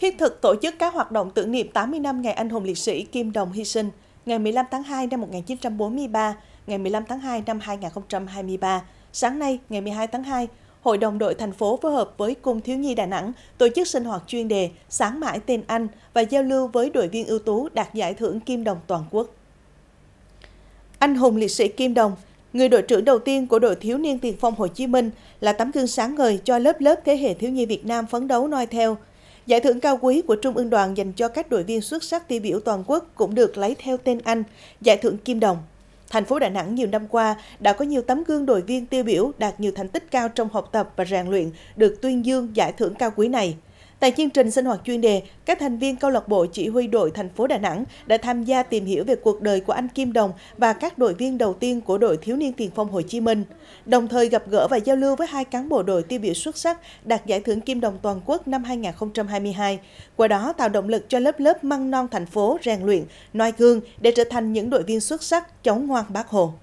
thiết thực tổ chức các hoạt động tưởng niệm 80 năm ngày anh hùng liệt sĩ Kim Đồng hy sinh, ngày 15 tháng 2 năm 1943, ngày 15 tháng 2 năm 2023. Sáng nay, ngày 12 tháng 2, Hội đồng đội thành phố phối hợp với Cung Thiếu nhi Đà Nẵng tổ chức sinh hoạt chuyên đề Sáng mãi tên Anh và giao lưu với đội viên ưu tú đạt giải thưởng Kim Đồng toàn quốc. Anh hùng liệt sĩ Kim Đồng, người đội trưởng đầu tiên của đội thiếu niên tiền phong Hồ Chí Minh là tấm gương sáng ngời cho lớp lớp thế hệ thiếu nhi Việt Nam phấn đấu noi theo – Giải thưởng cao quý của Trung ương đoàn dành cho các đội viên xuất sắc tiêu biểu toàn quốc cũng được lấy theo tên Anh, giải thưởng Kim Đồng. Thành phố Đà Nẵng nhiều năm qua đã có nhiều tấm gương đội viên tiêu biểu đạt nhiều thành tích cao trong học tập và rèn luyện được tuyên dương giải thưởng cao quý này. Tại chương trình sinh hoạt chuyên đề, các thành viên câu lạc bộ chỉ huy đội thành phố Đà Nẵng đã tham gia tìm hiểu về cuộc đời của anh Kim Đồng và các đội viên đầu tiên của đội thiếu niên tiền phong Hồ Chí Minh, đồng thời gặp gỡ và giao lưu với hai cán bộ đội tiêu biểu xuất sắc đạt giải thưởng Kim Đồng toàn quốc năm 2022. Qua đó tạo động lực cho lớp lớp măng non thành phố rèn luyện, noi gương để trở thành những đội viên xuất sắc chống ngoan bác Hồ.